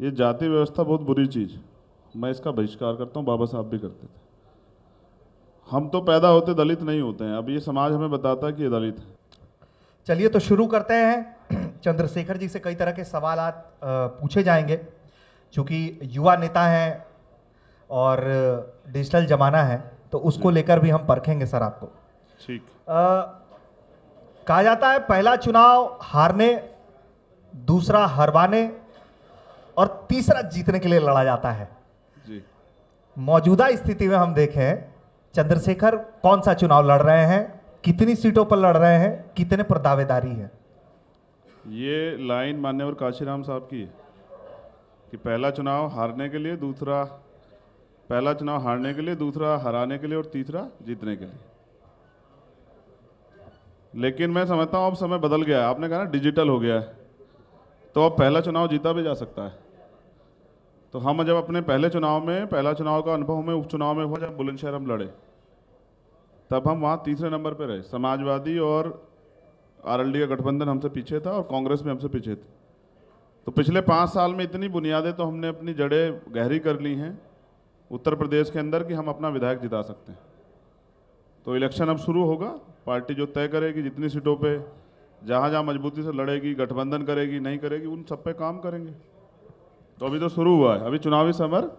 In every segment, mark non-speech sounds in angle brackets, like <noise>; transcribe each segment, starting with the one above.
ये जाति व्यवस्था बहुत बुरी चीज़ मैं इसका बहिष्कार करता हूँ बाबा साहब भी करते थे हम तो पैदा होते दलित नहीं होते हैं अब ये समाज हमें बताता है कि ये दलित है चलिए तो शुरू करते हैं <clears throat> चंद्रशेखर जी से कई तरह के सवाल पूछे जाएंगे चूँकि युवा नेता हैं और डिजिटल ज़माना है तो उसको लेकर भी हम परखेंगे सर आपको ठीक कहा जाता है पहला चुनाव हारने दूसरा हरवाने और तीसरा जीतने के लिए लड़ा जाता है मौजूदा स्थिति में हम देखें चंद्रशेखर कौन सा चुनाव लड़ रहे हैं कितनी सीटों पर लड़ रहे हैं कितने पर दावेदारी है ये लाइन मान्यवर काशीराम साहब की कि पहला चुनाव हारने के लिए दूसरा पहला चुनाव हारने के लिए दूसरा हराने के लिए और तीसरा जीतने के लिए लेकिन मैं समझता हूँ अब समय बदल गया है आपने कहा ना डिजिटल हो गया है तो अब पहला चुनाव जीता भी जा सकता है तो हम जब अपने पहले चुनाव में पहला चुनाव का अनुभव हमें उपचुनाव में हुआ जब बुलंदशहर हम लड़े तब हम वहाँ तीसरे नंबर पर रहे समाजवादी और आरएलडी का गठबंधन हमसे पीछे था और कांग्रेस भी हमसे पीछे थी तो पिछले पाँच साल में इतनी बुनियादें तो हमने अपनी जड़ें गहरी कर ली हैं उत्तर प्रदेश के अंदर कि हम अपना विधायक जिता सकते हैं तो इलेक्शन अब शुरू होगा पार्टी जो तय करेगी जितनी सीटों पे जहाँ जहाँ मजबूती से लड़ेगी गठबंधन करेगी नहीं करेगी उन सब पे काम करेंगे तो अभी तो शुरू हुआ है अभी चुनावी समर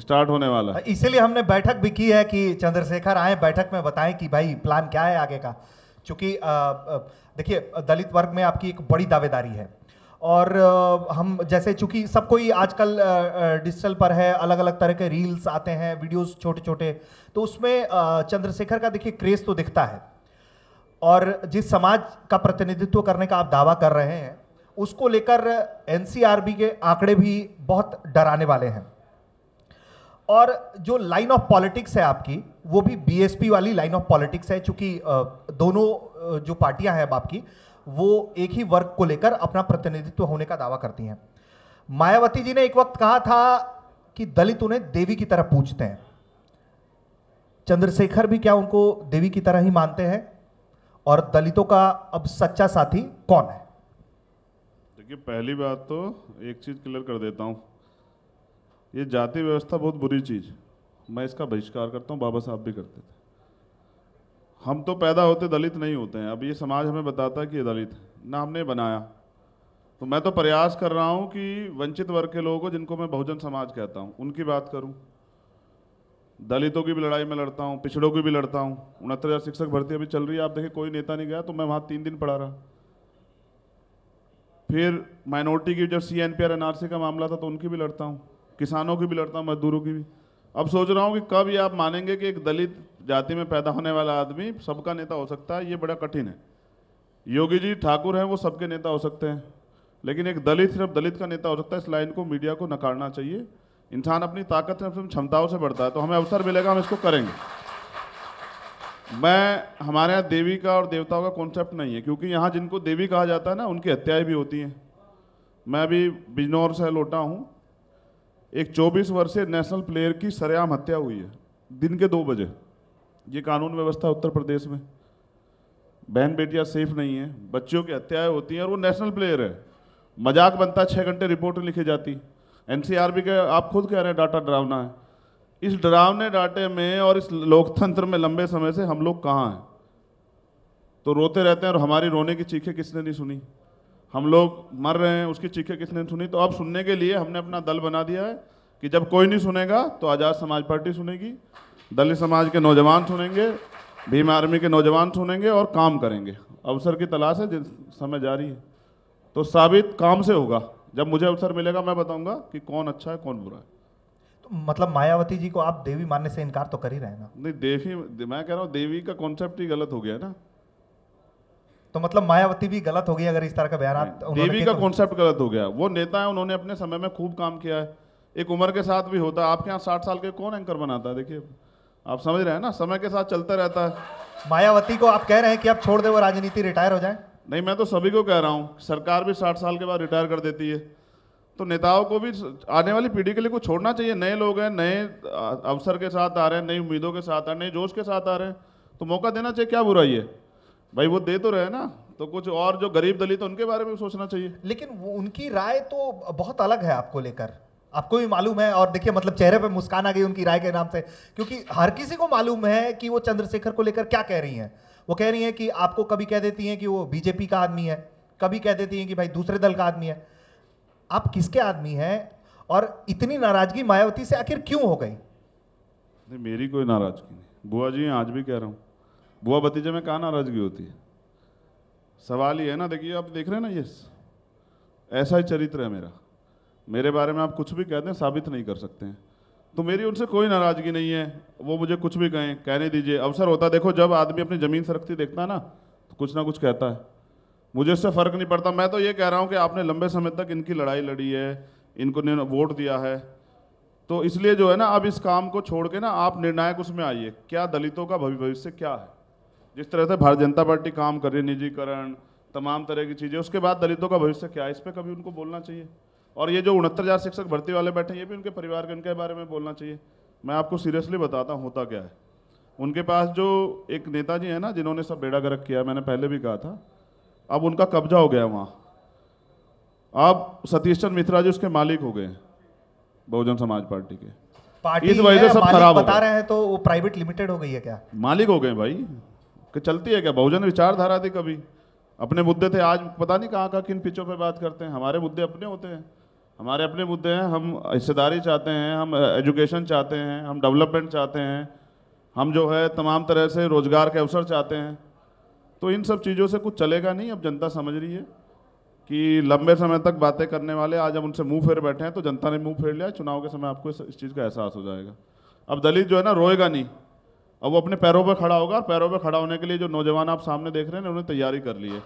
स्टार्ट होने वाला है इसीलिए हमने बैठक भी की है कि चंद्रशेखर आए बैठक में बताएं कि भाई प्लान क्या है आगे का क्योंकि देखिए दलित वर्ग में आपकी एक बड़ी दावेदारी है और हम जैसे चूंकि सब कोई आजकल डिजिटल पर है अलग अलग तरह के रील्स आते हैं वीडियोस छोटे छोटे तो उसमें चंद्रशेखर का देखिए क्रेज़ तो दिखता है और जिस समाज का प्रतिनिधित्व करने का आप दावा कर रहे हैं उसको लेकर एनसीआरबी के आंकड़े भी बहुत डराने वाले हैं और जो लाइन ऑफ पॉलिटिक्स है आपकी वो भी बीएसपी वाली लाइन ऑफ पॉलिटिक्स है चूंकि दोनों जो पार्टियां हैं अब आपकी वो एक ही वर्ग को लेकर अपना प्रतिनिधित्व होने का दावा करती हैं मायावती जी ने एक वक्त कहा था कि दलित उन्हें देवी की तरह पूछते हैं चंद्रशेखर भी क्या उनको देवी की तरह ही मानते हैं और दलितों का अब सच्चा साथी कौन है देखिए पहली बात तो एक चीज़ क्लियर कर देता हूँ ये जाति व्यवस्था बहुत बुरी चीज़ मैं इसका बहिष्कार करता हूँ बाबा साहब भी करते थे हम तो पैदा होते दलित नहीं होते हैं अब ये समाज हमें बताता है कि ये दलित है ना हमने बनाया तो मैं तो प्रयास कर रहा हूँ कि वंचित वर्ग के लोगों को जिनको मैं बहुजन समाज कहता हूँ उनकी बात करूँ दलितों की भी लड़ाई में लड़ता हूँ पिछड़ों की भी लड़ता हूँ उनहत्तर हज़ार शिक्षक भर्ती अभी चल रही है आप देखिए कोई नेता नहीं गया तो मैं वहाँ तीन दिन पढ़ा रहा फिर माइनॉरिटी की जब C N P R C का मामला था तो उनकी भी लड़ता हूँ किसानों की भी लड़ता हूँ मजदूरों की भी अब सोच रहा हूँ कि कब ये आप मानेंगे कि एक दलित जाति में पैदा होने वाला आदमी सबका नेता हो सकता है ये बड़ा कठिन है योगी जी ठाकुर हैं वो सबके नेता हो सकते हैं लेकिन एक दलित सिर्फ दलित का नेता हो सकता है इस लाइन को मीडिया को नकारना चाहिए इंसान अपनी ताकत से अपनी क्षमताओं से बढ़ता है तो हमें अवसर मिलेगा हम इसको करेंगे मैं हमारे यहाँ देवी का और देवताओं का कॉन्सेप्ट नहीं है क्योंकि यहाँ जिनको देवी कहा जाता है ना उनकी हत्याएं भी होती हैं मैं अभी बिजनौर से लौटा हूँ एक 24 वर्षीय नेशनल प्लेयर की सरेआम हत्या हुई है दिन के दो बजे ये कानून व्यवस्था उत्तर प्रदेश में बहन बेटियाँ सेफ नहीं है बच्चियों की हत्याएँ होती हैं और वो नेशनल प्लेयर है मजाक बनता है छः घंटे रिपोर्ट लिखी जाती एन के आप खुद कह रहे हैं डाटा डरावना है इस डरावने डाटे में और इस लोकतंत्र में लंबे समय से हम लोग कहाँ हैं तो रोते रहते हैं और हमारी रोने की चीखें किसने नहीं सुनी हम लोग मर रहे हैं उसकी चीखें किसने सुनी तो अब सुनने के लिए हमने अपना दल बना दिया है कि जब कोई नहीं सुनेगा तो आज़ाद समाज पार्टी सुनेगी दलित समाज के नौजवान सुनेंगे भीम आर्मी के नौजवान सुनेंगे और काम करेंगे अवसर की तलाश है जिस समय जारी है तो साबित काम से होगा जब मुझे अवसर मिलेगा मैं बताऊंगा कि कौन अच्छा है कौन बुरा है मतलब मायावती जी को आप देवी मानने से इनकार तो कर ही रहे ना नहीं देवी मैं कह रहा हूँ देवी का कॉन्सेप्ट ही गलत हो गया ना तो मतलब मायावती भी गलत हो गई अगर इस तरह का बयान देवी का कॉन्सेप्ट तो- गलत हो गया वो नेता है उन्होंने अपने समय में खूब काम किया है एक उम्र के साथ भी होता है आपके यहाँ साठ साल के कौन एंकर बनाता है देखिए आप समझ रहे हैं ना समय के साथ चलता रहता है मायावती को आप कह रहे हैं कि आप छोड़ दे वो राजनीति रिटायर हो जाए नहीं मैं तो सभी को कह रहा हूँ सरकार भी साठ साल के बाद रिटायर कर देती है तो नेताओं को भी आने वाली पीढ़ी के लिए कुछ छोड़ना चाहिए नए लोग हैं नए अवसर के साथ आ रहे हैं नई उम्मीदों के साथ आ रहे हैं नए जोश के साथ आ रहे हैं तो मौका देना चाहिए क्या बुराई है भाई वो दे तो रहे ना तो कुछ और जो गरीब दलित तो उनके बारे में सोचना चाहिए लेकिन उनकी राय तो बहुत अलग है आपको लेकर आपको भी मालूम है और देखिए मतलब चेहरे पर मुस्कान आ गई उनकी राय के नाम से क्योंकि हर किसी को मालूम है कि वो चंद्रशेखर को लेकर क्या कह रही हैं वो कह रही हैं कि आपको कभी कह देती हैं कि वो बीजेपी का आदमी है कभी कह देती हैं कि भाई दूसरे दल का आदमी है आप किसके आदमी हैं और इतनी नाराजगी मायावती से आखिर क्यों हो गई नहीं मेरी कोई नाराजगी नहीं बुआ जी आज भी कह रहा हूँ बुआ भतीजे में कहाँ नाराजगी होती है सवाल ये है ना देखिए आप देख रहे हैं ना ये ऐसा ही चरित्र है मेरा मेरे बारे में आप कुछ भी कह दें साबित नहीं कर सकते हैं तो मेरी उनसे कोई नाराज़गी नहीं है वो मुझे कुछ भी कहें कहने दीजिए अवसर होता देखो जब आदमी अपनी ज़मीन सरकती देखता है ना तो कुछ ना कुछ कहता है मुझे इससे फ़र्क नहीं पड़ता मैं तो ये कह रहा हूँ कि आपने लंबे समय तक इनकी लड़ाई लड़ी है इनको वोट दिया है तो इसलिए जो है ना अब इस काम को छोड़ के ना आप निर्णायक उसमें आइए क्या दलितों का भविष्य क्या है जिस तरह से भारतीय जनता पार्टी काम कर रही है निजीकरण तमाम तरह की चीज़ें उसके बाद दलितों का भविष्य क्या है इस पर कभी उनको बोलना चाहिए और ये जो उनहत्तर हज़ार शिक्षक भर्ती वाले बैठे हैं ये भी उनके परिवार के उनके बारे में बोलना चाहिए मैं आपको सीरियसली बताता हूँ होता क्या है उनके पास जो एक नेताजी है ना जिन्होंने सब बेड़ा गर्क किया मैंने पहले भी कहा था अब उनका कब्जा हो गया वहाँ अब सतीश चंद मिश्रा जी उसके मालिक हो गए बहुजन समाज पार्टी के पार्टी इस वजह से सब खराब बता रहे हैं तो वो प्राइवेट लिमिटेड हो गई है क्या मालिक हो गए भाई कि चलती है क्या बहुजन विचारधारा थी कभी अपने मुद्दे थे आज पता नहीं कहाँ कहाँ किन पिचों पे बात करते हैं हमारे मुद्दे अपने होते हैं हमारे अपने मुद्दे हैं हम हिस्सेदारी चाहते हैं हम एजुकेशन चाहते हैं हम डेवलपमेंट चाहते हैं हम जो है तमाम तरह से रोज़गार के अवसर चाहते हैं तो इन सब चीज़ों से कुछ चलेगा नहीं अब जनता समझ रही है कि लंबे समय तक बातें करने वाले आज हम उनसे मुंह फेर बैठे हैं तो जनता ने मुंह फेर लिया चुनाव के समय आपको इस चीज़ का एहसास हो जाएगा अब दलित जो है ना रोएगा नहीं अब वो अपने पैरों पर खड़ा होगा और पैरों पर खड़ा होने के लिए जो नौजवान आप सामने देख रहे हैं उन्होंने तैयारी कर ली है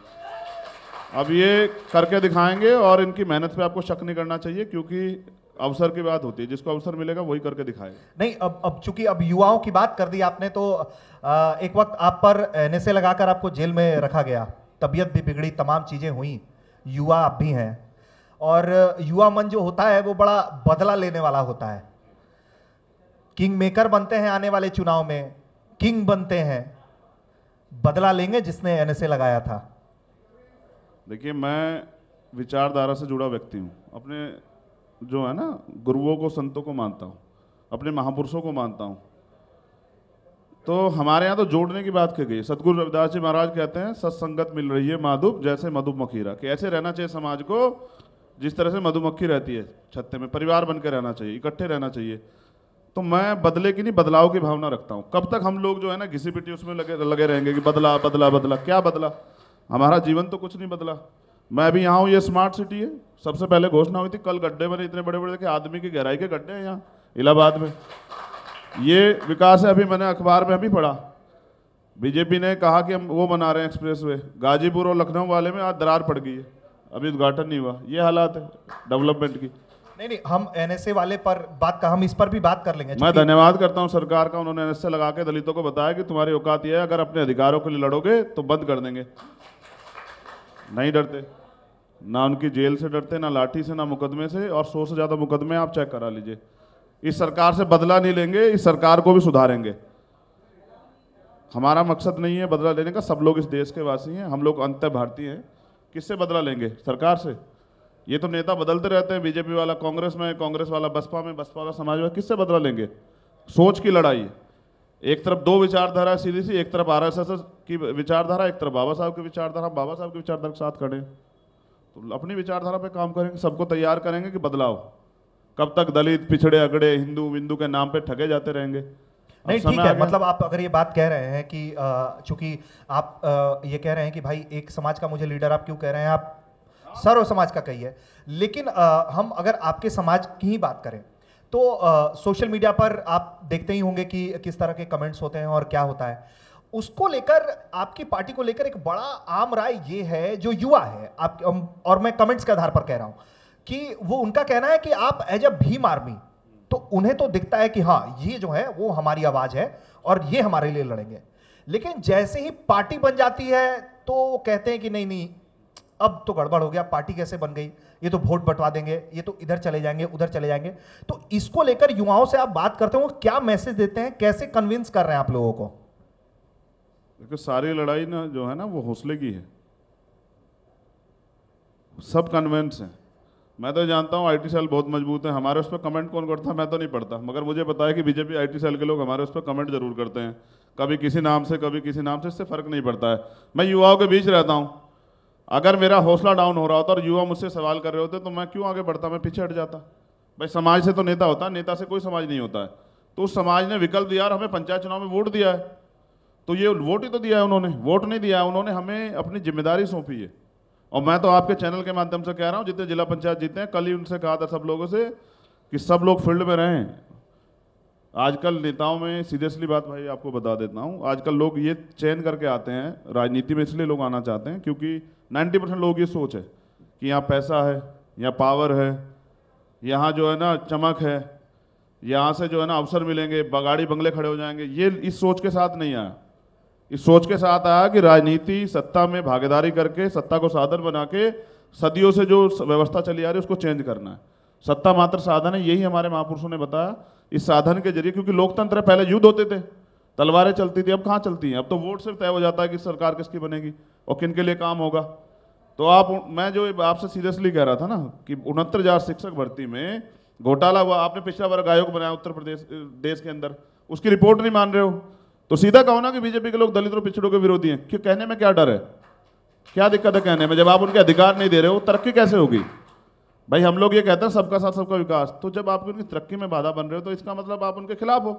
अब ये करके दिखाएंगे और इनकी मेहनत पर आपको शक नहीं करना चाहिए क्योंकि अवसर की बात होती है जिसको अवसर मिलेगा वही करके दिखाए नहीं अब अब चूंकि अब युवाओं की बात कर दी आपने तो आ, एक वक्त आप पर एनएसए लगाकर आपको जेल में रखा गया तबीयत भी बिगड़ी तमाम चीज़ें हुई युवा आप भी हैं और युवा मन जो होता है वो बड़ा बदला लेने वाला होता है किंग मेकर बनते हैं आने वाले चुनाव में किंग बनते हैं बदला लेंगे जिसने एनएसए लगाया था देखिए मैं विचारधारा से जुड़ा व्यक्ति हूँ अपने जो है ना गुरुओं को संतों को मानता हूँ अपने महापुरुषों को मानता हूँ तो हमारे यहाँ तो जोड़ने की बात की गई सदगुरु रविदास जी महाराज कहते हैं सत्संगत मिल रही है माधुब जैसे मधुमखीरा कि ऐसे रहना चाहिए समाज को जिस तरह से मधुमक्खी रहती है छत्ते में परिवार बन के रहना चाहिए इकट्ठे रहना चाहिए तो मैं बदले की नहीं बदलाव की भावना रखता हूँ कब तक हम लोग जो है ना घिसी पिटी उसमें लगे लगे रहेंगे कि बदला बदला बदला क्या बदला हमारा जीवन तो कुछ नहीं बदला मैं अभी यहाँ हूँ ये स्मार्ट सिटी है सबसे पहले घोषणा हुई थी कल गड्ढे बने इतने बड़े बड़े आदमी की गहराई के गड्ढे हैं यहाँ इलाहाबाद में ये विकास है अभी मैंने अखबार में अभी पढ़ा बीजेपी ने कहा कि हम वो बना रहे हैं वे गाजीपुर और लखनऊ वाले में आज दरार पड़ गई है अभी उद्घाटन नहीं हुआ ये हालात है डेवलपमेंट की नहीं नहीं हम एनएसए वाले पर बात का हम इस पर भी बात कर लेंगे मैं धन्यवाद करता हूं सरकार का उन्होंने एनएसए लगा के दलितों को बताया कि तुम्हारी औकात यह है अगर अपने अधिकारों के लिए लड़ोगे तो बंद कर देंगे नहीं डरते ना उनकी जेल से डरते ना लाठी से ना मुकदमे से और सौ से ज़्यादा मुकदमे आप चेक करा लीजिए इस सरकार से बदला नहीं लेंगे इस सरकार को भी सुधारेंगे हमारा मकसद नहीं है बदला लेने का सब लोग इस देश के वासी हैं हम लोग अंत भारतीय हैं किससे बदला लेंगे सरकार से ये तो नेता बदलते रहते हैं बीजेपी वाला कांग्रेस में कांग्रेस वाला बसपा में बसपा वाला समाजवाद किससे बदला लेंगे सोच की लड़ाई एक तरफ दो विचारधारा सीधी सी एक तरफ आरएसएस की विचारधारा एक तरफ बाबा साहब की विचारधारा बाबा साहब की विचारधारा के साथ खड़े हैं तो अपनी विचारधारा पे काम करेंगे सबको तैयार करेंगे कि बदलाव कब तक दलित पिछड़े अगड़े हिंदू विंदू के नाम पे ठगे जाते रहेंगे नहीं ठीक है मतलब आप अगर ये बात कह रहे हैं कि चूंकि आप आ, ये कह रहे हैं कि भाई एक समाज का मुझे लीडर आप क्यों कह रहे हैं आप सर्व समाज का कही है लेकिन आ, हम अगर आपके समाज की ही बात करें तो आ, सोशल मीडिया पर आप देखते ही होंगे कि किस तरह के कमेंट्स होते हैं और क्या होता है उसको लेकर आपकी पार्टी को लेकर एक बड़ा आम राय ये है जो युवा है आप और मैं कमेंट्स के आधार पर कह रहा हूं कि वो उनका कहना है कि आप एज अ भीम आर्मी तो उन्हें तो दिखता है कि हाँ ये जो है वो हमारी आवाज़ है और ये हमारे लिए लड़ेंगे लेकिन जैसे ही पार्टी बन जाती है तो वो कहते हैं कि नहीं नहीं अब तो गड़बड़ हो गया पार्टी कैसे बन गई ये तो वोट बंटवा देंगे ये तो इधर चले जाएंगे उधर चले जाएंगे तो इसको लेकर युवाओं से आप बात करते हो क्या मैसेज देते हैं कैसे कन्विंस कर रहे हैं आप लोगों को क्योंकि सारी लड़ाई ना जो है ना वो हौसले की है सब कन्वेंस हैं मैं तो जानता हूँ आईटी सेल बहुत मजबूत है हमारे उस पर कमेंट कौन करता है मैं तो नहीं पढ़ता मगर मुझे पता है कि बीजेपी आईटी सेल के लोग हमारे उस पर कमेंट जरूर करते हैं कभी किसी नाम से कभी किसी नाम से इससे फ़र्क नहीं पड़ता है मैं युवाओं के बीच रहता हूँ अगर मेरा हौसला डाउन हो रहा होता और युवा मुझसे सवाल कर रहे होते तो मैं क्यों आगे बढ़ता मैं पीछे हट जाता भाई समाज से तो नेता होता है नेता से कोई समाज नहीं होता है तो उस समाज ने विकल्प दिया और हमें पंचायत चुनाव में वोट दिया है तो ये वोट ही तो दिया है उन्होंने वोट नहीं दिया है उन्होंने हमें अपनी जिम्मेदारी सौंपी है और मैं तो आपके चैनल के माध्यम से कह रहा हूँ जितने जिला पंचायत जीते हैं कल ही उनसे कहा था सब लोगों से कि सब लोग फील्ड में रहें आजकल नेताओं में सीरियसली बात भाई आपको बता देता हूँ आजकल लोग ये चयन करके आते हैं राजनीति में इसलिए लोग आना चाहते हैं क्योंकि नाइन्टी परसेंट लोग ये सोच है कि यहाँ पैसा है यहाँ पावर है यहाँ जो है ना चमक है यहाँ से जो है ना अवसर मिलेंगे बगाड़ी बंगले खड़े हो जाएंगे ये इस सोच के साथ नहीं आया इस सोच के साथ आया कि राजनीति सत्ता में भागीदारी करके सत्ता को साधन बना के सदियों से जो व्यवस्था चली आ रही है उसको चेंज करना है सत्ता मात्र साधन है यही हमारे महापुरुषों ने बताया इस साधन के जरिए क्योंकि लोकतंत्र पहले युद्ध होते थे तलवारें चलती थी अब कहाँ चलती हैं अब तो वोट सिर्फ तय हो जाता है कि सरकार किसकी बनेगी और किन के लिए काम होगा तो आप मैं जो आपसे सीरियसली कह रहा था ना कि उनहत्तर हज़ार शिक्षक भर्ती में घोटाला हुआ आपने पिछला वर्ग आयोग बनाया उत्तर प्रदेश देश के अंदर उसकी रिपोर्ट नहीं मान रहे हो तो सीधा कहो ना कि बीजेपी के लोग दलित और पिछड़ों के विरोधी हैं क्यों कहने में क्या डर है क्या दिक्कत है कहने में जब आप उनके अधिकार नहीं दे रहे हो तरक्की कैसे होगी भाई हम लोग ये कहते हैं सबका साथ सबका विकास तो जब आप उनकी तरक्की में बाधा बन रहे हो तो इसका मतलब आप उनके खिलाफ हो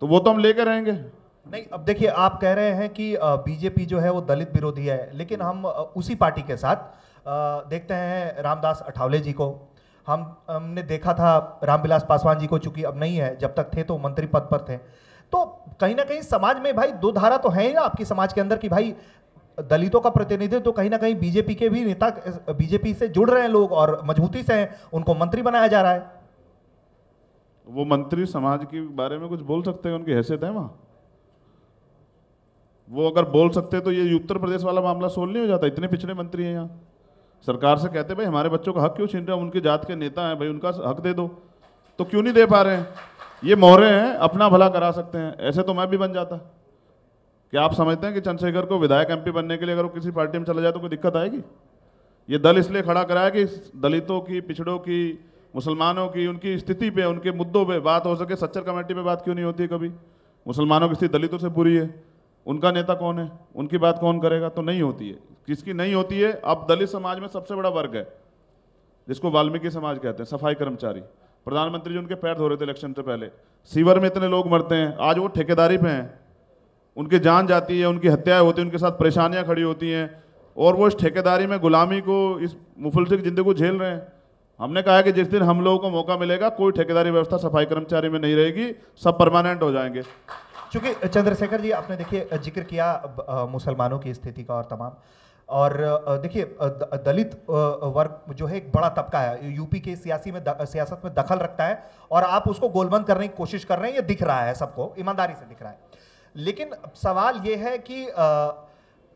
तो वो तो हम लेके रहेंगे नहीं अब देखिए आप कह रहे हैं कि बीजेपी जो है वो दलित विरोधी है लेकिन हम उसी पार्टी के साथ देखते हैं रामदास अठावले जी को हम हमने देखा था रामविलास पासवान जी को चूंकि अब नहीं है जब तक थे तो मंत्री पद पर थे तो कहीं ना कहीं समाज में भाई दो धारा तो है ना आपकी समाज के अंदर की भाई दलितों का प्रतिनिधित्व तो कहीं ना कहीं बीजेपी के भी नेता बीजेपी से जुड़ रहे हैं लोग और मजबूती से हैं उनको मंत्री बनाया जा रहा है वो मंत्री समाज के बारे में कुछ बोल सकते हैं उनकी हैसियत है वहां वो अगर बोल सकते तो ये उत्तर प्रदेश वाला मामला सोल नहीं हो जाता इतने पिछड़े मंत्री हैं यहाँ सरकार से कहते भाई हमारे बच्चों का हक क्यों छीन रहे हैं उनके जात के नेता हैं भाई उनका हक दे दो तो क्यों नहीं दे पा रहे हैं ये मोहरे हैं अपना भला करा सकते हैं ऐसे तो मैं भी बन जाता क्या आप समझते हैं कि चंद्रशेखर को विधायक एमपी बनने के लिए अगर वो किसी पार्टी में चला जाए तो कोई दिक्कत आएगी ये दल इसलिए खड़ा कराया कि दलितों की पिछड़ों की मुसलमानों की उनकी स्थिति पे उनके मुद्दों पे बात हो सके सच्चर कमेटी पे बात क्यों नहीं होती कभी मुसलमानों की स्थिति दलितों से बुरी है उनका नेता कौन है उनकी बात कौन करेगा तो नहीं होती है किसकी नहीं होती है अब दलित समाज में सबसे बड़ा वर्ग है जिसको वाल्मीकि समाज कहते हैं सफाई कर्मचारी प्रधानमंत्री जी उनके पैर धो रहे थे इलेक्शन से पहले सीवर में इतने लोग मरते हैं आज वो ठेकेदारी पे हैं उनकी जान जाती है उनकी हत्याएं होती हैं उनके साथ परेशानियां खड़ी होती हैं और वो इस ठेकेदारी में गुलामी को इस मुफलसिक ज़िंदगी को झेल रहे हैं हमने कहा है कि जिस दिन हम लोगों को मौका मिलेगा कोई ठेकेदारी व्यवस्था सफाई कर्मचारी में नहीं रहेगी सब परमानेंट हो जाएंगे चूँकि चंद्रशेखर जी आपने देखिए जिक्र किया मुसलमानों की स्थिति का और तमाम और देखिए दलित वर्ग जो है एक बड़ा तबका है यूपी के सियासी में सियासत में दखल रखता है और आप उसको गोलबंद करने की कोशिश कर रहे हैं ये दिख रहा है सबको ईमानदारी से दिख रहा है लेकिन सवाल ये है कि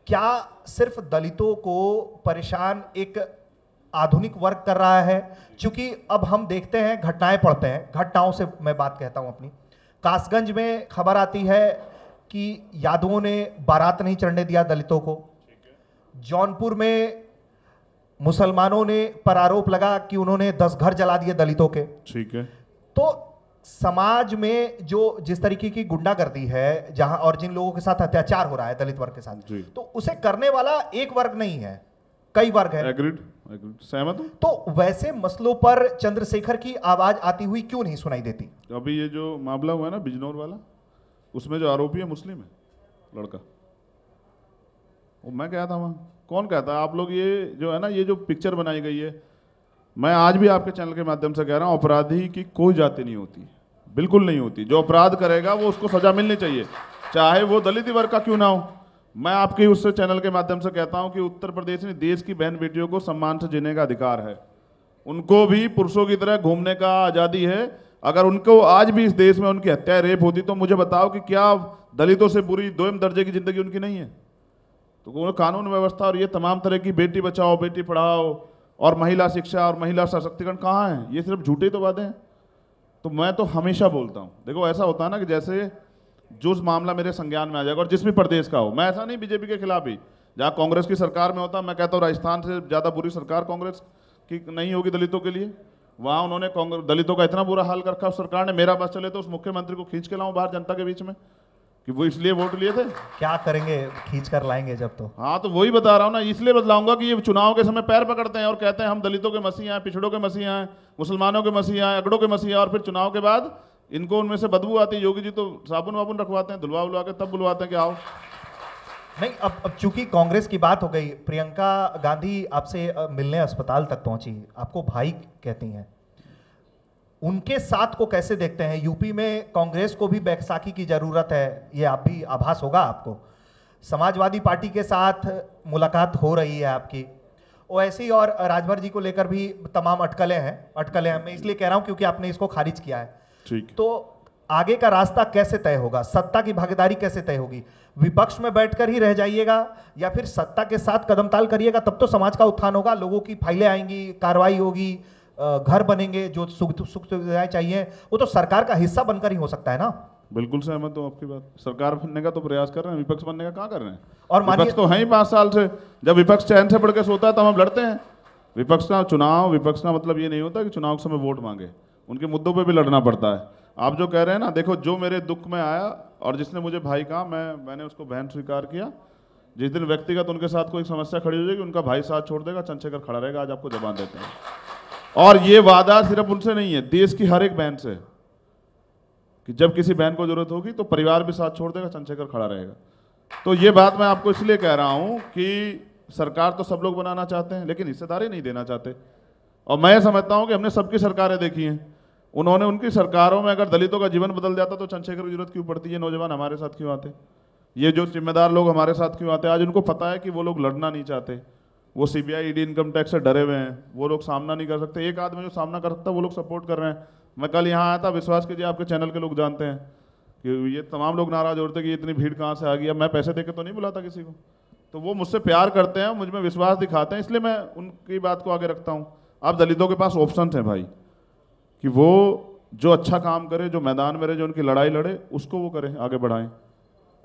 क्या सिर्फ दलितों को परेशान एक आधुनिक वर्ग कर रहा है क्योंकि अब हम देखते हैं घटनाएं पढ़ते हैं घटनाओं से मैं बात कहता हूं अपनी कासगंज में खबर आती है कि यादवों ने बारात नहीं चढ़ने दिया दलितों को जौनपुर में मुसलमानों ने पर आरोप लगा कि उन्होंने दस घर जला दिए दलितों के ठीक है तो समाज में जो जिस तरीके की गुंडागर्दी है जहां और जिन लोगों के साथ अत्याचार हो रहा है दलित वर्ग के साथ तो उसे करने वाला एक वर्ग नहीं है कई वर्ग है Agreed. सहमत तो वैसे मसलों पर चंद्रशेखर की आवाज आती हुई क्यों नहीं सुनाई देती अभी ये जो मामला हुआ है ना बिजनौर वाला उसमें जो आरोपी है मुस्लिम है लड़का मैं कहता था वहाँ कौन कहता है आप लोग ये जो है ना ये जो पिक्चर बनाई गई है मैं आज भी आपके चैनल के माध्यम से कह रहा हूँ अपराधी की कोई जाति नहीं होती बिल्कुल नहीं होती जो अपराध करेगा वो उसको सजा मिलनी चाहिए चाहे वो दलित वर्ग का क्यों ना हो मैं आपके उस चैनल के माध्यम से कहता हूँ कि उत्तर प्रदेश में देश की बहन बेटियों को सम्मान से जीने का अधिकार है उनको भी पुरुषों की तरह घूमने का आज़ादी है अगर उनको आज भी इस देश में उनकी हत्या रेप होती तो मुझे बताओ कि क्या दलितों से बुरी दोयम दर्जे की ज़िंदगी उनकी नहीं है तो कानून व्यवस्था और ये तमाम तरह की बेटी बचाओ बेटी पढ़ाओ और महिला शिक्षा और महिला सशक्तिकरण कहाँ है ये सिर्फ झूठे तो वादे हैं तो मैं तो हमेशा बोलता हूँ देखो ऐसा होता है ना कि जैसे जो मामला मेरे संज्ञान में आ जाएगा और जिस भी प्रदेश का हो मैं ऐसा नहीं बीजेपी के खिलाफ ही जहाँ कांग्रेस की सरकार में होता मैं कहता हूँ राजस्थान से ज़्यादा बुरी सरकार कांग्रेस की नहीं होगी दलितों के लिए वहाँ उन्होंने दलितों का इतना बुरा हाल कर रखा सरकार ने मेरा बस चले तो उस मुख्यमंत्री को खींच के लाऊँ बाहर जनता के बीच में कि वो इसलिए वोट लिए थे क्या करेंगे खींच कर लाएंगे जब तो हाँ तो वही बता रहा हूँ ना इसलिए बतलाऊंगा कि ये चुनाव के समय पैर पकड़ते हैं और कहते हैं हम दलितों के मसीह हैं पिछड़ों के मसीह हैं मुसलमानों के मसीह हैं अगड़ों के हैं और फिर चुनाव के बाद इनको उनमें से बदबू आती है योगी जी तो साबुन वाबुन रखवाते हैं धुलवा उलवा के तब बुलवाते हैं कि आओ नहीं अब अब चूंकि कांग्रेस की बात हो गई प्रियंका गांधी आपसे मिलने अस्पताल तक पहुंची आपको भाई कहती हैं उनके साथ को कैसे देखते हैं यूपी में कांग्रेस को भी बैसाखी की ज़रूरत है ये आप भी आभास होगा आपको समाजवादी पार्टी के साथ मुलाकात हो रही है आपकी और ऐसे ही और राजभर जी को लेकर भी तमाम अटकलें हैं अटकलें हैं मैं इसलिए कह रहा हूं क्योंकि आपने इसको खारिज किया है ठीक तो आगे का रास्ता कैसे तय होगा सत्ता की भागीदारी कैसे तय होगी विपक्ष में बैठकर ही रह जाइएगा या फिर सत्ता के साथ कदम ताल करिएगा तब तो समाज का उत्थान होगा लोगों की फाइलें आएंगी कार्रवाई होगी घर बनेंगे जो सुख सुख सुविधाएं चाहिए वो तो सरकार का हिस्सा बनकर ही हो सकता है ना बिल्कुल सहमत हूँ आपकी बात सरकार बनने का तो प्रयास कर रहे हैं विपक्ष बनने का कहाँ कर रहे हैं और विपक्ष तो है ही पाँच साल से जब विपक्ष चैन से बढ़कर सोता है तो हम लड़ते हैं विपक्ष का चुनाव विपक्ष का मतलब ये नहीं होता कि चुनाव के समय वोट मांगे उनके मुद्दों पर भी लड़ना पड़ता है आप जो कह रहे हैं ना देखो जो मेरे दुख में आया और जिसने मुझे भाई कहा मैं मैंने उसको बहन स्वीकार किया जिस दिन व्यक्तिगत उनके साथ कोई समस्या खड़ी हो जाएगी उनका भाई साथ छोड़ देगा चंचेकर खड़ा रहेगा आज आपको जबान देते हैं और ये वादा सिर्फ उनसे नहीं है देश की हर एक बहन से कि जब किसी बहन को जरूरत होगी तो परिवार भी साथ छोड़ देगा चंद्रशेखर खड़ा रहेगा तो ये बात मैं आपको इसलिए कह रहा हूँ कि सरकार तो सब लोग बनाना चाहते हैं लेकिन हिस्सेदारी नहीं देना चाहते और मैं समझता हूँ कि हमने सबकी सरकारें देखी हैं उन्होंने उनकी सरकारों में अगर दलितों का जीवन बदल जाता तो चंद्रशेखर की जरूरत क्यों पड़ती है नौजवान हमारे साथ क्यों आते ये जो जिम्मेदार लोग हमारे साथ क्यों आते आज उनको पता है कि वो लोग लड़ना नहीं चाहते वो C CBI ED income tax से डरे हुए हैं वो लोग सामना नहीं कर सकते एक आदमी जो सामना कर सकता है वो लोग सपोर्ट कर रहे हैं मैं कल यहाँ आया था विश्वास कीजिए आपके चैनल के लोग जानते हैं कि ये तमाम लोग नाराज होते कि इतनी भीड़ कहाँ से आ गई अब मैं पैसे दे के तो नहीं बुलाता किसी को तो वो मुझसे प्यार करते हैं मुझ में विश्वास दिखाते हैं इसलिए मैं उनकी बात को आगे रखता हूँ अब दलितों के पास ऑप्शन हैं भाई कि वो जो अच्छा काम करे जो मैदान में रहे जो उनकी लड़ाई लड़े उसको वो करें आगे बढ़ाएं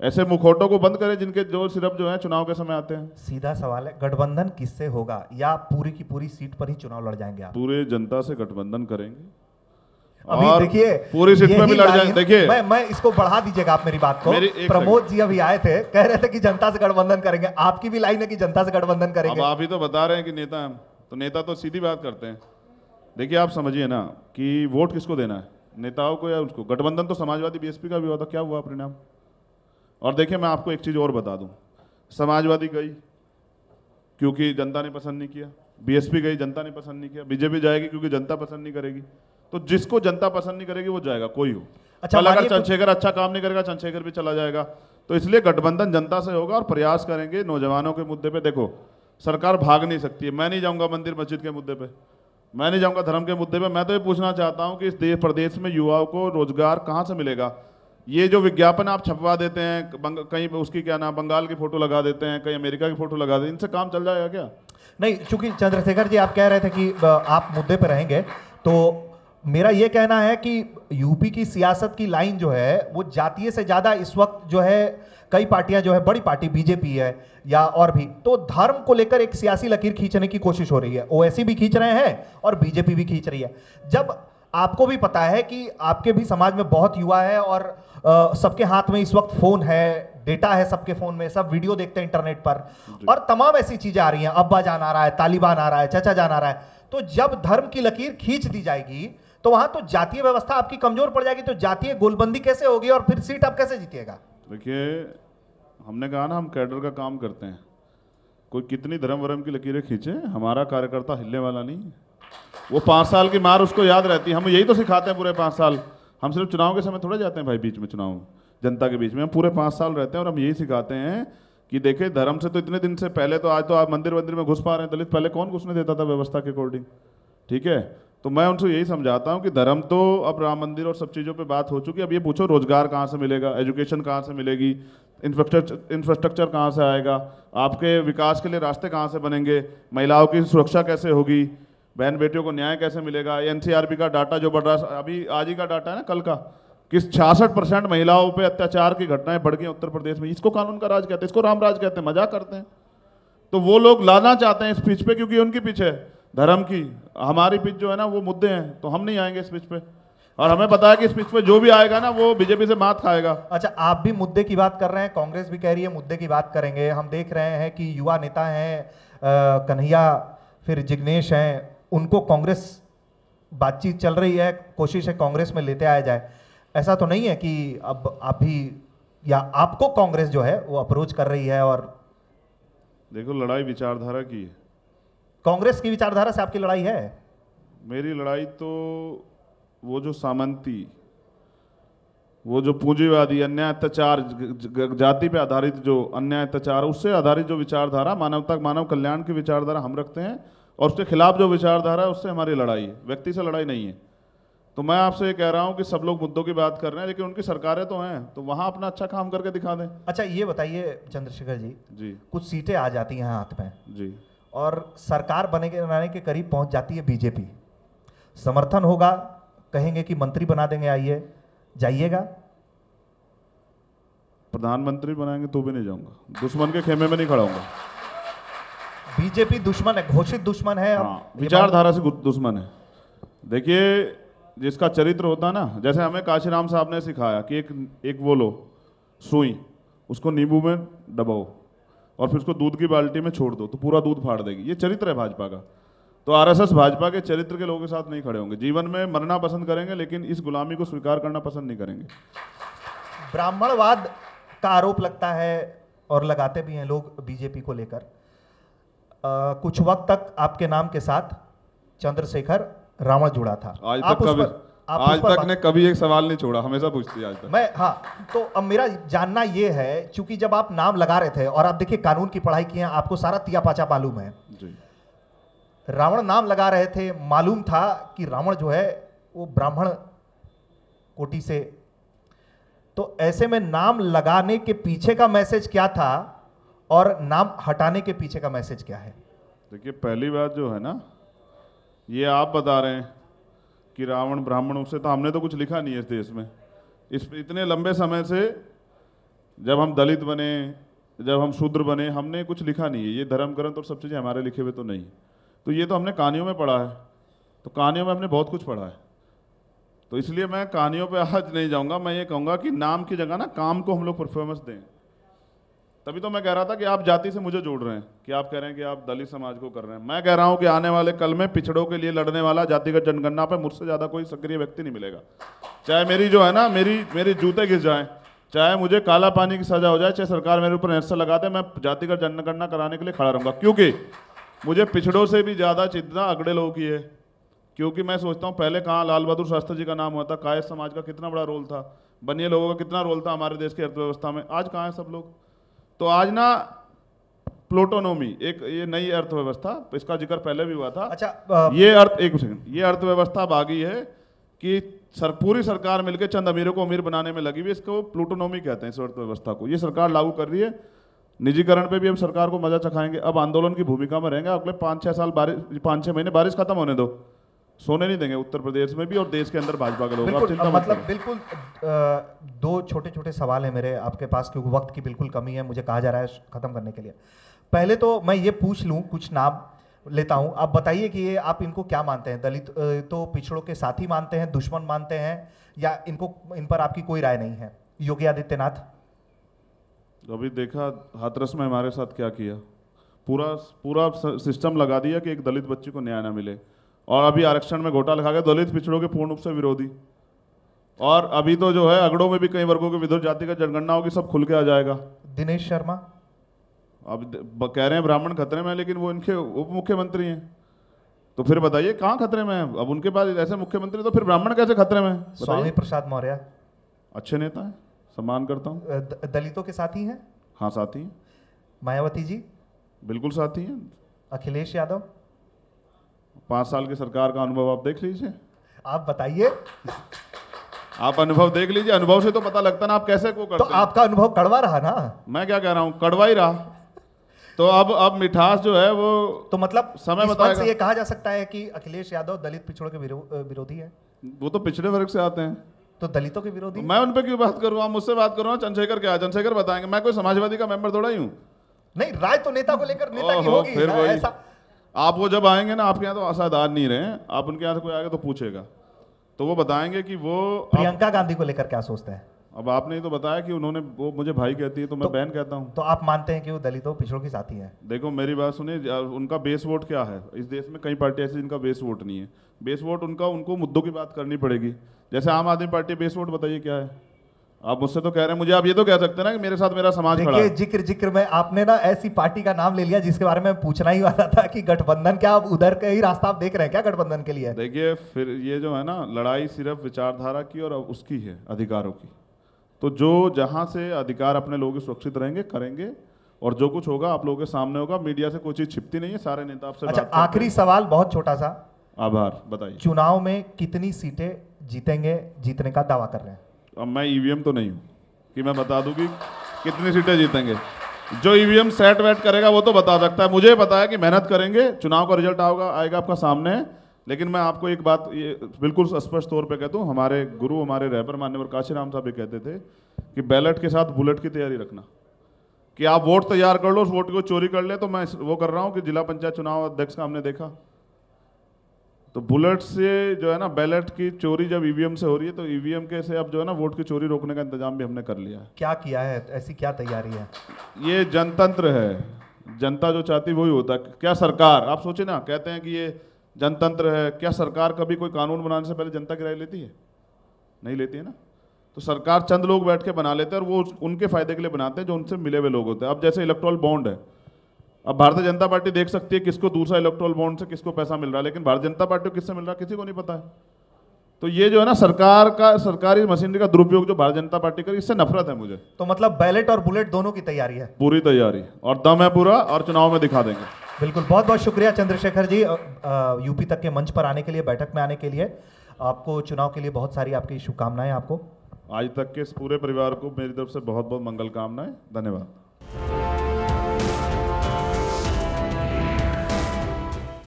ऐसे मुखौटों को बंद करें जिनके जो सिर्फ जो है चुनाव के समय आते हैं सीधा सवाल है गठबंधन किससे होगा या पूरी की पूरी सीट पर ही चुनाव लड़ जाएंगे आप पूरे जनता से गठबंधन करेंगे अभी देखिए पूरी सीट पर भी लड़ जाएंगे देखिए मैं मैं इसको बढ़ा दीजिएगा आप मेरी बात को प्रमोद जी अभी आए थे कह रहे थे कि जनता से गठबंधन करेंगे आपकी भी लाइन है कि जनता से गठबंधन करेंगे आप ही तो बता रहे हैं कि नेता हम तो नेता तो सीधी बात करते हैं देखिए आप समझिए ना कि वोट किसको देना है नेताओं को या उसको गठबंधन तो समाजवादी बीएसपी का भी हुआ था क्या हुआ परिणाम और देखिए मैं आपको एक चीज़ और बता दूं समाजवादी गई क्योंकि जनता ने पसंद नहीं किया बीएसपी गई जनता ने पसंद नहीं किया बीजेपी जाएगी क्योंकि जनता पसंद नहीं करेगी तो जिसको जनता पसंद नहीं करेगी वो जाएगा कोई हो अच्छा अगर तो- चंद्रशेखर अच्छा काम नहीं करेगा चंद्रशेखर भी चला जाएगा तो इसलिए गठबंधन जनता से होगा और प्रयास करेंगे नौजवानों के मुद्दे पर देखो सरकार भाग नहीं सकती है मैं नहीं जाऊंगा मंदिर मस्जिद के मुद्दे पर मैं नहीं जाऊँगा धर्म के मुद्दे पर मैं तो ये पूछना चाहता हूँ कि इस देश प्रदेश में युवाओं को रोजगार कहाँ से मिलेगा ये जो विज्ञापन आप छपवा देते हैं कहीं उसकी क्या नाम बंगाल की फ़ोटो लगा देते हैं कहीं अमेरिका की फ़ोटो लगा देते हैं इनसे काम चल जाएगा क्या नहीं चूंकि चंद्रशेखर जी आप कह रहे थे कि आप मुद्दे पर रहेंगे तो मेरा ये कहना है कि यूपी की सियासत की लाइन जो है वो जातीय से ज़्यादा इस वक्त जो है कई पार्टियां जो है बड़ी पार्टी बीजेपी है या और भी तो धर्म को लेकर एक सियासी लकीर खींचने की कोशिश हो रही है ओएसी भी खींच रहे हैं और बीजेपी भी खींच रही है जब आपको भी पता है कि आपके भी समाज में बहुत युवा है और सबके हाथ में इस वक्त फ़ोन है डेटा है सबके फ़ोन में सब वीडियो देखते हैं इंटरनेट पर और तमाम ऐसी चीज़ें आ रही हैं अब्बा जान आ रहा है तालिबान आ रहा है चाचा जान आ रहा है तो जब धर्म की लकीर खींच दी जाएगी तो वहां तो जातीय व्यवस्था आपकी कमजोर पड़ जाएगी तो जातीय गोलबंदी कैसे होगी और फिर सीट आप कैसे जीतिएगा देखिए हमने कहा ना हम कैडर का काम करते हैं कोई कितनी धर्म वर्म की लकीरें खींचे हमारा कार्यकर्ता हिलने वाला नहीं है वो पाँच साल की मार उसको याद रहती है हम यही तो सिखाते हैं पूरे पाँच साल हम सिर्फ चुनाव के समय थोड़े जाते हैं भाई बीच में चुनाव जनता के बीच में हम पूरे पाँच साल रहते हैं और हम यही सिखाते हैं कि देखे धर्म से तो इतने दिन से पहले तो आज तो आप मंदिर वंदिर में घुस पा रहे हैं दलित पहले कौन घुसने देता था व्यवस्था के अकॉर्डिंग ठीक है तो मैं उनसे यही समझाता हूँ कि धर्म तो अब राम मंदिर और सब चीज़ों पे बात हो चुकी अब ये पूछो रोजगार कहाँ से मिलेगा एजुकेशन कहाँ से मिलेगी इंफ्रास्ट्रक्चर इंफ्रास्ट्रक्चर कहाँ से आएगा आपके विकास के लिए रास्ते कहाँ से बनेंगे महिलाओं की सुरक्षा कैसे होगी बहन बेटियों को न्याय कैसे मिलेगा एन का डाटा जो बढ़ रहा है अभी आज ही का डाटा है ना कल का किस छियासठ परसेंट महिलाओं पे अत्याचार की घटनाएं बढ़ गई उत्तर प्रदेश में इसको कानून का राज कहते हैं इसको राम राज कहते हैं मजाक करते हैं तो वो लोग लाना चाहते हैं इस पिच पे क्योंकि उनकी पिच है धर्म की हमारी पिच जो है ना वो मुद्दे हैं तो हम नहीं आएंगे इस पिच पे और हमें पता है कि इस पिच पे जो भी आएगा ना वो बीजेपी से मात खाएगा अच्छा आप भी मुद्दे की बात कर रहे हैं कांग्रेस भी कह रही है मुद्दे की बात करेंगे हम देख रहे हैं कि युवा नेता हैं कन्हैया फिर जिग्नेश हैं उनको कांग्रेस बातचीत चल रही है कोशिश है कांग्रेस में लेते आया जाए ऐसा तो नहीं है कि अब आप भी या आपको कांग्रेस जो है वो अप्रोच कर रही है और देखो लड़ाई विचारधारा की है कांग्रेस की विचारधारा से आपकी लड़ाई है मेरी लड़ाई तो वो जो सामंती वो जो पूंजीवादी अन्याय अत्याचार जाति पे आधारित जो अन्याय अत्याचार उससे आधारित जो विचारधारा मानवता मानव कल्याण की विचारधारा हम रखते हैं और उसके खिलाफ जो विचारधारा है उससे हमारी लड़ाई है व्यक्ति से लड़ाई नहीं है तो मैं आपसे ये कह रहा हूँ कि सब लोग मुद्दों की बात कर रहे हैं लेकिन उनकी सरकारें तो हैं तो वहाँ अपना अच्छा काम करके दिखा दें अच्छा ये बताइए चंद्रशेखर जी जी कुछ सीटें आ जाती हैं हाथ में जी और सरकार बने के बनाने के करीब पहुँच जाती है बीजेपी समर्थन होगा कहेंगे कि मंत्री बना देंगे आइए जाइएगा प्रधानमंत्री बनाएंगे तो भी नहीं जाऊंगा दुश्मन के खेमे में नहीं खड़ा हूँ बीजेपी दुश्मन है घोषित दुश्मन है हाँ, विचारधारा से दुश्मन है देखिए जिसका चरित्र होता है ना जैसे हमें काशीराम साहब ने सिखाया कि एक एक वो लो सुई उसको नींबू में दबाओ और फिर उसको दूध की बाल्टी में छोड़ दो तो पूरा दूध फाड़ देगी ये चरित्र है भाजपा का तो आरएसएस भाजपा के चरित्र के लोगों के साथ नहीं खड़े होंगे जीवन में मरना पसंद करेंगे लेकिन इस गुलामी को स्वीकार करना पसंद नहीं करेंगे ब्राह्मणवाद का आरोप लगता है और लगाते भी हैं लोग बीजेपी को लेकर कुछ वक्त तक आपके नाम के साथ चंद्रशेखर रावण जुड़ा था आज आप तक कभी आप आज तक ने कभी एक सवाल नहीं छोड़ा हमेशा पूछती आज तक मैं हाँ तो अब मेरा जानना यह है क्योंकि जब आप नाम लगा रहे थे और आप देखिए कानून की पढ़ाई की है आपको सारा तिया पाचा मालूम है रावण नाम लगा रहे थे मालूम था कि रावण जो है वो ब्राह्मण कोटि से तो ऐसे में नाम लगाने के पीछे का मैसेज क्या था और नाम हटाने के पीछे का मैसेज क्या है देखिए पहली बात जो है ना ये आप बता रहे हैं कि रावण ब्राह्मणों से तो हमने तो कुछ लिखा नहीं है इस देश में इस इतने लंबे समय से जब हम दलित बने जब हम शूद्र बने हमने कुछ लिखा नहीं है ये धर्म ग्रंथ और सब चीज़ें हमारे लिखे हुए तो नहीं तो ये तो हमने कहानियों में पढ़ा है तो कहानियों में हमने बहुत कुछ पढ़ा है तो इसलिए मैं कहानियों पे आज नहीं जाऊंगा मैं ये कहूँगा कि नाम की जगह ना काम को हम लोग परफॉर्मेंस दें तभी तो मैं कह रहा था कि आप जाति से मुझे जोड़ रहे हैं कि आप कह रहे हैं कि आप दलित समाज को कर रहे हैं मैं कह रहा हूं कि आने वाले कल में पिछड़ों के लिए लड़ने वाला जातिगत जनगणना पर मुझसे ज़्यादा कोई सक्रिय व्यक्ति नहीं मिलेगा चाहे मेरी जो है ना मेरी मेरी जूते घिस जाएँ चाहे मुझे काला पानी की सजा हो जाए चाहे सरकार मेरे ऊपर नस्तर लगा दे मैं जातिगत जनगणना कराने के लिए खड़ा रहूँगा क्योंकि मुझे पिछड़ों से भी ज़्यादा चिंता अगड़े लोगों की है क्योंकि मैं सोचता हूँ पहले कहाँ लाल बहादुर शास्त्री जी का नाम हुआ था कायस समाज का कितना बड़ा रोल था बनिए लोगों का कितना रोल था हमारे देश की अर्थव्यवस्था में आज कहाँ है सब लोग तो आज ना प्लोटोनोमी एक ये नई अर्थव्यवस्था इसका जिक्र पहले भी हुआ था अच्छा आ, ये अर्थ एक सेकंड ये अर्थव्यवस्था बागी है कि सर पूरी सरकार मिलकर चंद अमीरों को अमीर बनाने में लगी हुई इसको प्लूटोनोमी कहते हैं इस अर्थव्यवस्था को ये सरकार लागू कर रही है निजीकरण पे भी हम सरकार को मजा चखाएंगे अब आंदोलन की भूमिका में रहेंगे अगले पाँच छः साल बारिश पाँच छः महीने बारिश खत्म होने दो सोने नहीं देंगे उत्तर प्रदेश में भी और देश के अंदर भाजपा के लोग चिंता मतलब बिल्कुल दो छोटे छोटे सवाल हैं मेरे आपके पास क्योंकि वक्त की बिल्कुल कमी है मुझे कहा जा रहा है ख़त्म करने के लिए पहले तो मैं ये पूछ लूँ कुछ नाम लेता हूँ आप बताइए कि ये आप इनको क्या मानते हैं दलित तो पिछड़ों के साथी मानते हैं दुश्मन मानते हैं या इनको इन पर आपकी कोई राय नहीं है योगी आदित्यनाथ तो अभी देखा हाथरस में हमारे साथ क्या किया पूरा पूरा सिस्टम लगा दिया कि एक दलित बच्चे को न्याय ना मिले और अभी आरक्षण में घोटा लगा के दलित पिछड़ों के पूर्ण रूप से विरोधी और अभी तो जो है अगड़ों में भी कई वर्गों के विदुर जाति का जनगणना होगी सब खुल के आ जाएगा दिनेश शर्मा अब कह रहे हैं ब्राह्मण खतरे में लेकिन वो इनके उप मुख्यमंत्री हैं तो फिर बताइए कहाँ खतरे में है अब उनके पास ऐसे मुख्यमंत्री तो फिर ब्राह्मण कैसे खतरे में स्वामी प्रसाद मौर्य अच्छे नेता है सम्मान करता हूँ दलितों के साथी हैं हाँ साथी हैं मायावती जी बिल्कुल साथी हैं अखिलेश यादव पांच साल की सरकार का अनुभव आप देख लीजिए आप बताइए आप अनुभव देख लीजिए अनुभव से तो पता लगता ना आप कैसे को तो करते तो आपका अनुभव कड़वा रहा ना मैं क्या कह रहा हूँ कड़वा ही रहा तो अब अब मिठास जो है वो तो मतलब समय बताएगा से ये कहा जा सकता है कि अखिलेश यादव दलित पिछड़ों के विरोधी है वो तो पिछड़े वर्ग से आते हैं तो दलितों के विरोधी मैं उन पर क्यों बात करूँ आप मुझसे बात करूँ चंद्रशेखर क्या चंद्रशेखर बताएंगे मैं कोई समाजवादी का मेंबर थोड़ा ही हूँ नहीं राय तो नेता को लेकर नेता की होगी ऐसा आप वो जब आएंगे ना आपके यहाँ तो असाधार नहीं रहे आप उनके यहाँ से कोई आएगा तो पूछेगा तो वो बताएंगे कि वो प्रियंका गांधी को लेकर क्या सोचते हैं अब आपने तो बताया कि उन्होंने वो मुझे भाई कहती है तो मैं तो, बहन कहता हूँ तो आप मानते हैं कि वो दलितों पिछड़ों की साथी है देखो मेरी बात सुनिए उनका बेस वोट क्या है इस देश में कई पार्टी ऐसी जिनका बेस वोट नहीं है बेस वोट उनका उनको मुद्दों की बात करनी पड़ेगी जैसे आम आदमी पार्टी बेस वोट बताइए क्या है आप मुझसे तो कह रहे हैं मुझे आप ये तो कह सकते हैं ना कि मेरे साथ मेरा समाज खड़ा जिक्र जिक्र में आपने ना ऐसी पार्टी का नाम ले लिया जिसके बारे में पूछना ही वाला था कि गठबंधन क्या आप उधर का ही रास्ता आप देख रहे हैं क्या गठबंधन के लिए देखिए फिर ये जो है ना लड़ाई सिर्फ विचारधारा की और उसकी है अधिकारों की तो जो जहाँ से अधिकार अपने लोग सुरक्षित रहेंगे करेंगे और जो कुछ होगा आप लोगों के सामने होगा मीडिया से कोई चीज छिपती नहीं है सारे नेता आपसे अच्छा आखिरी सवाल बहुत छोटा सा आभार बताइए चुनाव में कितनी सीटें जीतेंगे जीतने का दावा कर रहे हैं अब मैं ईवीएम e तो नहीं हूँ कि मैं बता दूँ कि कितनी सीटें जीतेंगे जो ईवीएम e सेट वेट करेगा वो तो बता सकता है मुझे पता है कि मेहनत करेंगे चुनाव का रिजल्ट आओगा आएगा आपका सामने लेकिन मैं आपको एक बात ये बिल्कुल स्पष्ट तौर पे कहता हूँ हमारे गुरु हमारे रहबर मान्यवर काशीराम साहब भी कहते थे कि बैलेट के साथ बुलेट की तैयारी रखना कि आप वोट तैयार कर लो उस वोट को चोरी कर ले तो मैं वो कर रहा हूँ कि जिला पंचायत चुनाव अध्यक्ष का हमने देखा तो बुलेट से जो है ना बैलेट की चोरी जब ईवीएम e से हो रही है तो ईवीएम e के से अब जो है ना वोट की चोरी रोकने का इंतजाम भी हमने कर लिया है क्या किया है ऐसी क्या तैयारी है ये जनतंत्र है जनता जो चाहती वही होता है क्या सरकार आप सोचे ना कहते हैं कि ये जनतंत्र है क्या सरकार कभी कोई कानून बनाने से पहले जनता की राय लेती है नहीं लेती है ना तो सरकार चंद लोग बैठ के बना लेते हैं और वो उनके फायदे के लिए बनाते हैं जो उनसे मिले हुए लोग होते हैं अब जैसे इलेक्ट्रॉल बॉन्ड है अब भारतीय जनता पार्टी देख सकती है किसको दूसरा इलेक्ट्रोल बॉन्ड से किसको पैसा मिल रहा है लेकिन भारतीय जनता पार्टी को किससे मिल रहा है किसी को नहीं पता है तो ये जो है ना सरकार का सरकारी मशीनरी का दुरुपयोग जो भारतीय जनता पार्टी कर इससे नफरत है मुझे तो मतलब बैलेट और बुलेट दोनों की तैयारी है पूरी तैयारी और दम है पूरा और चुनाव में दिखा देंगे बिल्कुल बहुत बहुत शुक्रिया चंद्रशेखर जी यूपी तक के मंच पर आने के लिए बैठक में आने के लिए आपको चुनाव के लिए बहुत सारी आपकी शुभकामनाएं आपको आज तक के इस पूरे परिवार को मेरी तरफ से बहुत बहुत मंगल कामनाएं धन्यवाद